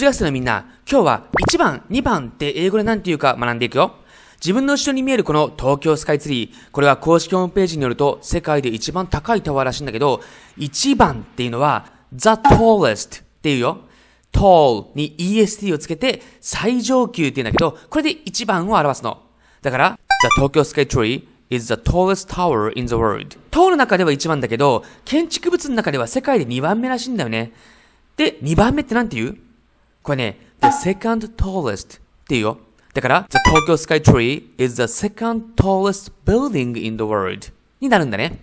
中学生のみんな、今日は1番、2番って英語で何て言うか学んでいくよ。自分の後ろに見えるこの東京スカイツリー、これは公式ホームページによると世界で一番高いタワーらしいんだけど、1番っていうのは the tallest っていうよ。tall に est をつけて最上級って言うんだけど、これで1番を表すの。だから、the Tokyo Sky Tree is the tallest tower in the world. 塔の中では1番だけど、建築物の中では世界で2番目らしいんだよね。で、2番目って何て言うこれね、the second tallest っていうよ。だから、the Tokyo Sky Tree is the second tallest building in the world になるんだね。